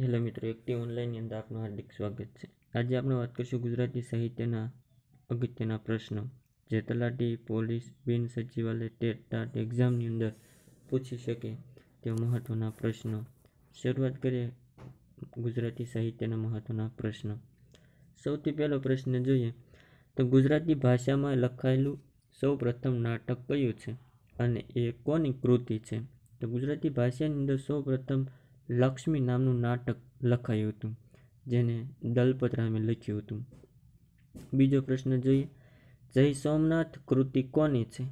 hello મિત્રો active ઓનલાઈનની અંદર આપનું હાર્દિક સ્વાગત છે આજે આપણે વાત કરીશું ગુજરાતી સાહિત્યના અગત્યના પ્રશ્નો જે તલાટી પોલીસ બિન સચિવાલય ટેટ ટાટ એક્ઝામની અંદર પૂછી શકે તે મહત્ત્વના પ્રશ્નો શરૂઆત કરીએ ગુજરાતી સાહિત્યના મહત્વના પ્રશ્નો સૌથી પહેલો પ્રશ્ન જોઈએ તો ગુજરાતી ભાષામાં લખાયેલું સૌ પ્રથમ નાટક કયું છે અને એ કોની કૃતિ છે તો ગુજરાતી ભાષાની અંદર સૌ પ્રથમ લક્ષ્મી નામનું નાટક લખાયું હતું જેને દલપત રામે લખ્યું હતું બીજો પ્રશ્ન જોઈએ જય સોમનાથ કૃતિ કોની છે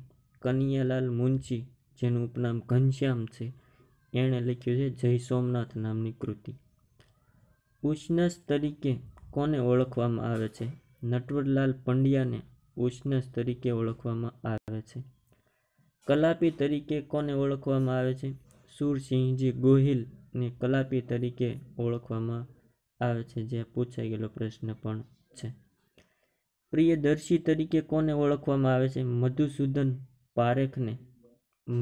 કનૈયાલાલ મુનશી જેનું ઉપનામ ઘનશ્યામ છે એણે લખ્યું છે જય સોમનાથ નામની કૃતિ ઉષ્ણસ તરીકે કોને ઓળખવામાં આવે છે નટવરલાલ પંડ્યાને ઉષ્ણસ તરીકે ઓળખવામાં આવે છે કલાપી તરીકે કોને ઓળખવામાં આવે છે સુરસિંહજી ગોહિલ ને કલાપી તરીકે ઓળખવામાં આવે છે જે પૂછાઈ ગયેલો પ્રશ્ન પણ છે પ્રિયદર્શી તરીકે કોને ઓળખવામાં આવે છે મધુસૂદન પારેખને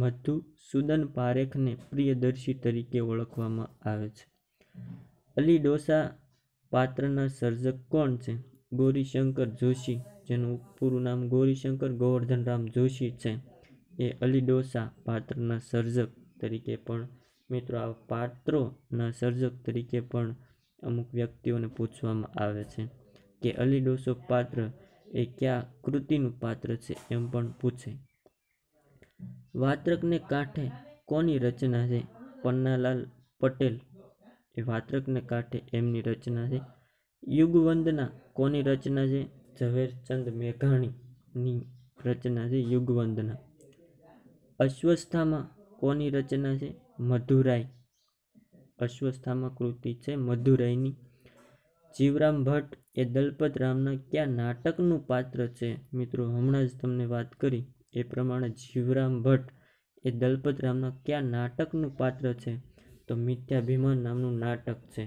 મધુસૂદન પારેખને પ્રિયદર્શી તરીકે ઓળખવામાં આવે છે અલી ડોસા પાત્રના સર્જક કોણ છે ગૌરીશંકર જોશી જેનું પૂરું નામ ગૌરીશંકર ગોવર્ધનરામ જોશી છે એ અલી ડોસા પાત્રના સર્જક તરીકે પણ મિત્રો આ પાત્રોના સર્જક તરીકે પણ અમુક વ્યક્તિઓને પૂછવામાં આવે છે કે અલી ડોસો પાત્ર એ કયા કૃતિનું પાત્ર છે એમ પણ પૂછે વાત્રકને કાંઠે કોની રચના છે પન્નાલાલ પટેલ એ વાત્રકને કાંઠે એમની રચના છે યુગવંદના કોની રચના છે ઝવેરચંદ મેઘાણીની રચના છે યુગવંદના અશ્વસ્થામાં કોની રચના છે મધુરાઈ અશ્વસ્થામા કૃતિ છે મધુરાઈની જીવરામ ભટ્ટ એ દલપત રામના કયા નાટકનું પાત્ર છે મિત્રો હમણાં જ તમને વાત કરી એ પ્રમાણે જીવરામ ભટ્ટ એ દલપત રામના કયા નાટકનું પાત્ર છે તો મિથ્યાભિમાન નામનું નાટક છે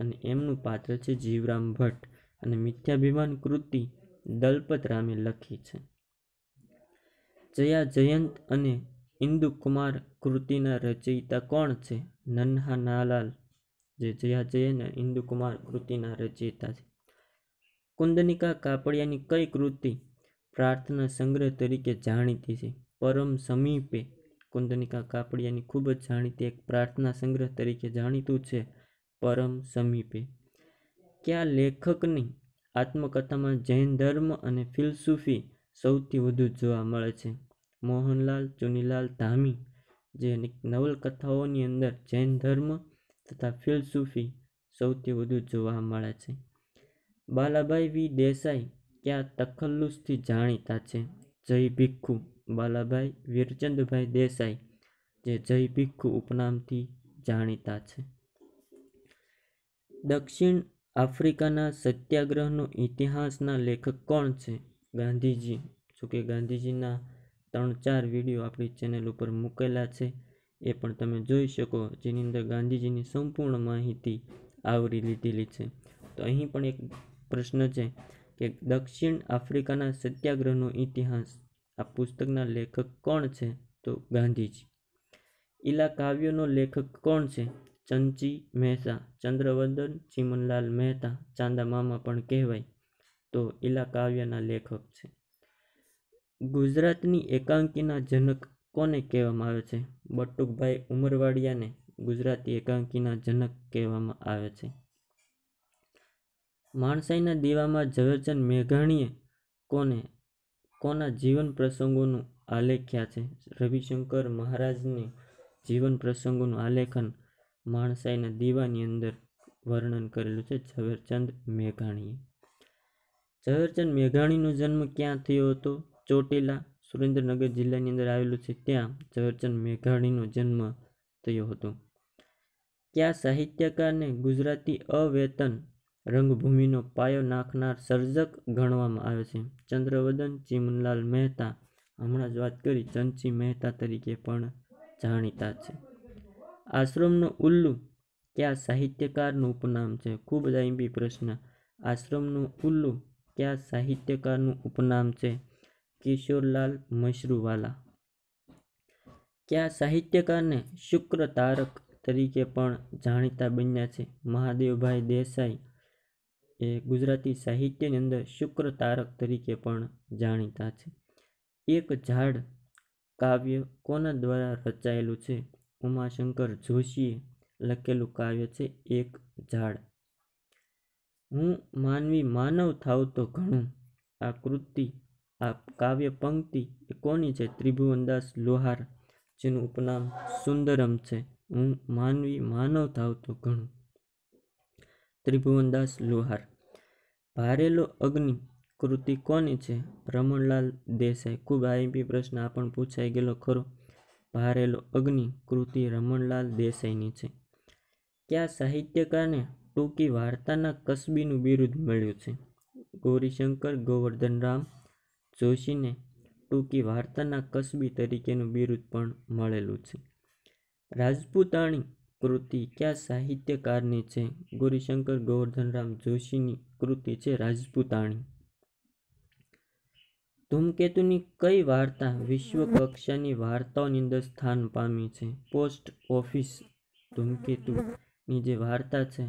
અને એમનું પાત્ર છે જીવરામ ભટ્ટ અને મિથ્યાભિમાન કૃતિ દલપત રામે લખી છે જયા જયંત અને ઇન્દુકુમાર કૃતિના રચયિતા કોણ છે નન્હા નાલાલ જે જયા જય ઇન્દુકુમાર કૃતિના રચયિતા છે કુંદનિકા કાપડિયાની કઈ કૃતિ પ્રાર્થના સંગ્રહ તરીકે જાણીતી છે પરમ સમીપે કુંદનિકા કાપડિયાની ખૂબ જ જાણીતી એક પ્રાર્થના સંગ્રહ તરીકે જાણીતું છે પરમ સમીપે ક્યાં લેખકની આત્મકથામાં જૈન ધર્મ અને ફિલસૂફી સૌથી વધુ જોવા મળે છે મોહનલાલ ચુનીલાલ ધામી જે નવલકથાઓની અંદર જૈન ધર્મ તથા ફિલસૂફી સૌથી વધુ જોવા મળે છે બાલાભાઈ વી દેસાઈ ક્યાં તખલ્લુસથી જાણીતા છે જય ભિખુ બાલાભાઈ વીરચંદભાઈ દેસાઈ જે જય ભિખુ ઉપનામથી જાણીતા છે દક્ષિણ આફ્રિકાના સત્યાગ્રહનો ઇતિહાસના લેખક કોણ છે ગાંધીજી જો કે ગાંધીજીના ત્રણ ચાર વિડીયો આપણી ચેનલ ઉપર મૂકેલા છે એ પણ તમે જોઈ શકો જેની અંદર ગાંધીજીની સંપૂર્ણ માહિતી આવરી લીધેલી છે તો અહીં પણ એક પ્રશ્ન છે કે દક્ષિણ આફ્રિકાના સત્યાગ્રહનો ઇતિહાસ આ પુસ્તકના લેખક કોણ છે તો ગાંધીજી ઈલા કાવ્યોનો લેખક કોણ છે ચંચી મહેતા ચંદ્રવદન ચીમનલાલ મહેતા ચાંદા મામા પણ કહેવાય તો ઈલા કાવ્યના લેખક છે ગુજરાતની એકાંકીના જનક કોને કહેવામાં આવે છે બટુકભાઈ ઉમરવાડિયાને ગુજરાતી એકાંકીના જનક કહેવામાં આવે છે માણસાઈના દીવામાં ઝવેરચંદ મેઘાણીએ કોને કોના જીવન પ્રસંગોનું આલેખ્યા છે રવિશંકર મહારાજને જીવન પ્રસંગોનું આલેખન માણસાઈના દીવાની અંદર વર્ણન કરેલું છે ઝવેરચંદ મેઘાણીએ ઝવેરચંદ મેઘાણીનો જન્મ ક્યાં થયો હતો ચોટીલા સુરેન્દ્રનગર જિલ્લાની અંદર આવેલું છે ત્યાં ઝવેરચંદ મેઘાણીનો જન્મ થયો હતો ક્યાં સાહિત્યકારને ગુજરાતી અવેતન રંગભૂમિનો પાયો નાખનાર સર્જક ગણવામાં આવે છે ચંદ્રવદન ચીમનલાલ મહેતા હમણાં જ વાત કરી ચંચી મહેતા તરીકે પણ જાણીતા છે આશ્રમનો ઉલ્લુ ક્યાં સાહિત્યકારનું ઉપનામ છે ખૂબ જ આઈમ્પી પ્રશ્ન આશ્રમનું ઉલ્લુ ક્યાં સાહિત્યકારનું ઉપનામ છે કિશોરલાલ મશરૂવાલા ક્યાં સાહિત્યકારને શુક્ર તારક તરીકે પણ જાણીતા બન્યા છે મહાદેવભાઈ દેસાઈ એ ગુજરાતી સાહિત્યની અંદર શુક્ર તારક તરીકે પણ જાણીતા છે એક ઝાડ કાવ્ય કોના દ્વારા રચાયેલું છે ઉમાશંકર જોશીએ લખેલું કાવ્ય છે એક ઝાડ હું માનવી માનવ થાવ તો ઘણું આ કૃતિ આ કાવ્ય પંક્તિ એ કોની છે ત્રિભુવનદાસ લોહાર જેનું ઉપનામ સુંદરમ છે હું માનવી માનવ ધાવતો ઘણું ત્રિભુવનદાસ લોહાર ભારેલો અગ્નિ કૃતિ કોની છે રમણલાલ દેસાઈ ખૂબ આઈપી પ્રશ્ન આ પણ પૂછાઈ ગયેલો ખરો ભારેલો અગ્નિ કૃતિ રમણલાલ દેસાઈની છે કયા સાહિત્યકારને ટૂંકી વાર્તાના કસબીનું બિરુદ મળ્યું છે ગૌરીશંકર ગોવર્ધન રામ જોશીને ટૂંકી વાર્તાના કસબી તરીકેનું બિરુદ પણ મળેલું છે રાજપૂતાણી કૃતિ કયા સાહિત્યકારની છે ગૌરીશંકર ગોવર્ધનરામ જોશીની કૃતિ છે રાજપૂતાણી ધૂમકેતુની કઈ વાર્તા વિશ્વ કક્ષાની વાર્તાઓની અંદર સ્થાન પામી છે પોસ્ટ ઓફિસ ધૂમકેતુની જે વાર્તા છે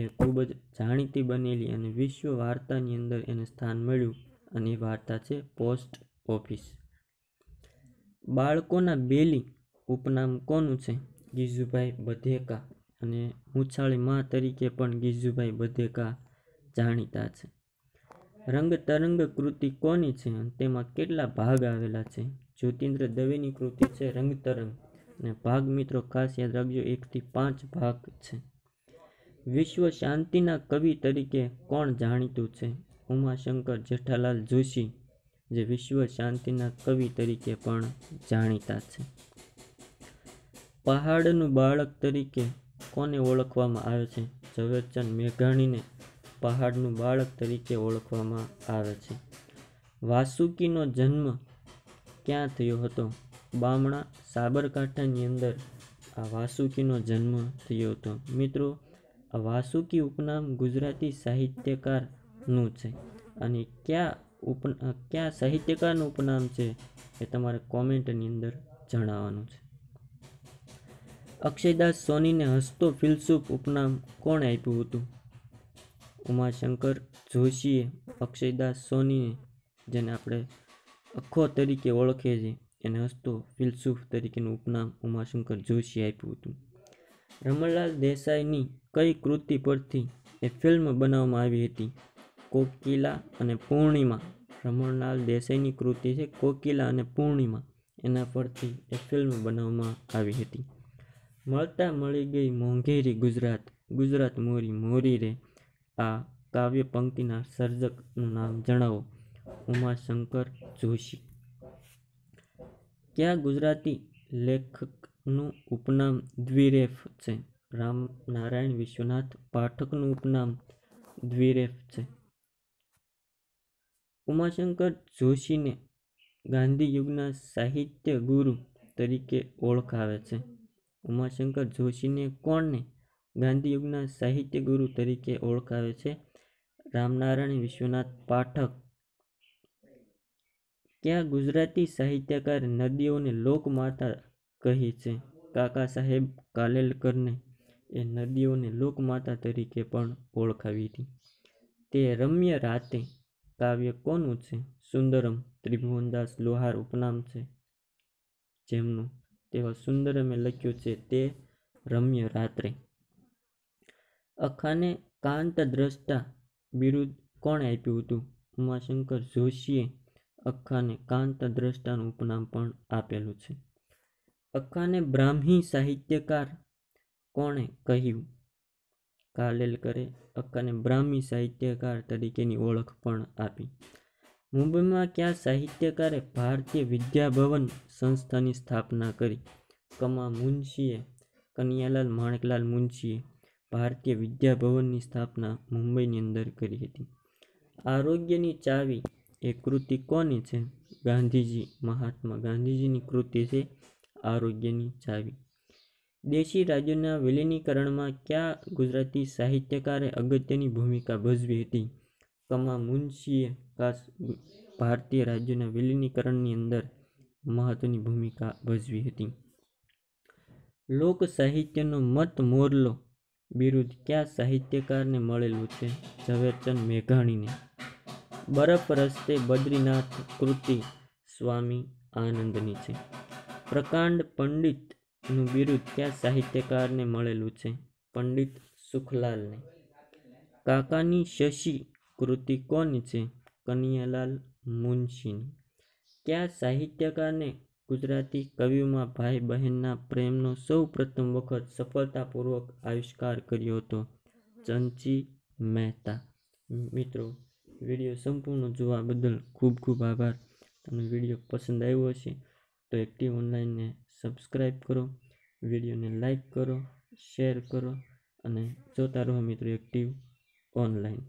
એ ખૂબ જ જાણીતી બનેલી અને વિશ્વ વાર્તાની અંદર એને સ્થાન મળ્યું અને વાર્તા છે પોસ્ટ ઓફિસ બાળકોના બેલી ઉપનામ કોનું છે ગીજુભાઈ બધેકા અને મૂછાળી મા તરીકે પણ ગીજુભાઈ બધેકા જાણીતા છે રંગ તરંગ કૃતિ કોની છે તેમાં કેટલા ભાગ આવેલા છે જ્યોતિન્દ્ર દવેની કૃતિ છે રંગ તરંગ અને ભાગ મિત્રો ખાસ યાદ રાખજો એકથી પાંચ ભાગ છે વિશ્વ શાંતિના કવિ તરીકે કોણ જાણીતું છે ઉમાશંકર જેઠાલાલ જોશી જે વિશ્વ શાંતિના કવિ તરીકે પણ જાણીતા છે પહાડનું બાળક તરીકે કોને ઓળખવામાં આવે છે ઝવેરચંદ મેઘાણીને પહાડનું બાળક તરીકે ઓળખવામાં આવે છે વાસુકીનો જન્મ ક્યાં થયો હતો બામણા સાબરકાંઠાની અંદર આ વાસુકીનો જન્મ થયો હતો મિત્રો આ વાસુકી ઉપનામ ગુજરાતી સાહિત્યકાર નું છે અને કયા ઉપ કયા સાહિત્યકારનું ઉપનામ છે એ તમારે કોમેન્ટની અંદર જણાવવાનું છે અક્ષયદાસ સોનીને હસતો ફિલસુફ ઉપનામ કોણે આપ્યું હતું ઉમાશંકર જોશીએ અક્ષયદાસ સોનીને જેને આપણે અખો તરીકે ઓળખીએ છીએ એને હસતો ફિલસુફ તરીકેનું ઉપનામ ઉમાશંકર જોશીએ આપ્યું હતું રમણલાલ દેસાઈની કઈ કૃતિ પરથી એ ફિલ્મ બનાવવામાં આવી હતી કોકિલા અને પૂર્ણિમા રમણલાલ દેસાઈની કૃતિ છે કોકિલા અને પૂર્ણિમા એના પરથી એ ફિલ્મ બનાવવામાં આવી હતી મળતા મળી ગઈ મોંઘેરી ગુજરાત ગુજરાત મોરી મોરી રે આ કાવ્ય પંક્તિના સર્જકનું નામ જણાવો ઉમાશંકર જોશી ક્યાં ગુજરાતી લેખકનું ઉપનામ દ્વિરેફ છે રામ નારાયણ વિશ્વનાથ પાઠકનું ઉપનામ દ્વિરેફ છે ઉમાશંકર જોશીને ગાંધી યુગના સાહિત્ય ગુરુ તરીકે ઓળખાવે છે ઉમાશંકર જોશીને કોણને ગાંધી યુગના સાહિત્ય ગુરુ તરીકે ઓળખાવે છે રામનારાયણ વિશ્વનાથ પાઠક ક્યાં ગુજરાતી સાહિત્યકાર નદીઓને લોકમાતા કહી છે કાકા સાહેબ કાલેલકરને એ નદીઓને લોકમાતા તરીકે પણ ઓળખાવી હતી તે રમ્ય રાતે કાવ્ય કોનું છે સુંદરમ ત્રિભુવનદાસ લોહાર ઉપનામ છે જેમનું તેવા સુંદરમે લખ્યું છે તે રમ્ય રાત્રે અખાને કાંત દ્રષ્ટા બિરુદ કોણે આપ્યું હતું ઉમાશંકર જોશીએ અખાને કાંત દ્રષ્ટાનું ઉપનામ પણ આપેલું છે અખાને બ્રાહ્મી સાહિત્યકાર કોણે કહ્યું કાલેલકરે અક્કાને બ્રાહ્મી સાહિત્યકાર તરીકેની ઓળખ પણ આપી મુંબઈમાં ક્યાં સાહિત્યકારે ભારતીય વિદ્યાભવન સંસ્થાની સ્થાપના કરી કમા મુનશીએ કનિયાલાલ માણેકલાલ મુનશીએ ભારતીય વિદ્યાભવનની સ્થાપના મુંબઈની અંદર કરી હતી આરોગ્યની ચાવી એ કૃતિ કોની છે ગાંધીજી મહાત્મા ગાંધીજીની કૃતિ છે આરોગ્યની ચાવી દેશી રાજ્યોના વિલીનીકરણમાં ક્યાં ગુજરાતી સાહિત્યકારે અગત્યની ભૂમિકા ભજવી હતી કમા મુનશીએ ખાસ ભારતીય રાજ્યોના વિલીનીકરણની અંદર મહત્ત્વની ભૂમિકા ભજવી હતી લોક સાહિત્યનો મત મોરલો બિરુદ કયા સાહિત્યકારને મળેલું છે ઝવેરચંદ મેઘાણીને બરફ રસ્તે બદ્રીનાથ કૃતિ સ્વામી આનંદની છે પ્રકાંડ પંડિત નું બિરુદ કયા સાહિત્યકારને મળેલું છે પંડિત સુખલાલને કાકાની શશી કૃતિ કોની છે કનૈયાલાલ મુનશીની કયા સાહિત્યકારને ગુજરાતી કવિઓમાં ભાઈ બહેનના પ્રેમનો સૌ પ્રથમ વખત સફળતાપૂર્વક આવિષ્કાર કર્યો હતો ચંચી મહેતા મિત્રો વિડીયો સંપૂર્ણ જોવા બદલ ખૂબ ખૂબ આભાર તમને વિડીયો પસંદ આવ્યો હશે તો એક્ટિવ ઓનલાઈનને સબસ્ક્રાઈબ કરો વિડીયોને લાઈક કરો શેર કરો અને જોતા રહો મિત્રો એક્ટિવ ઓનલાઈન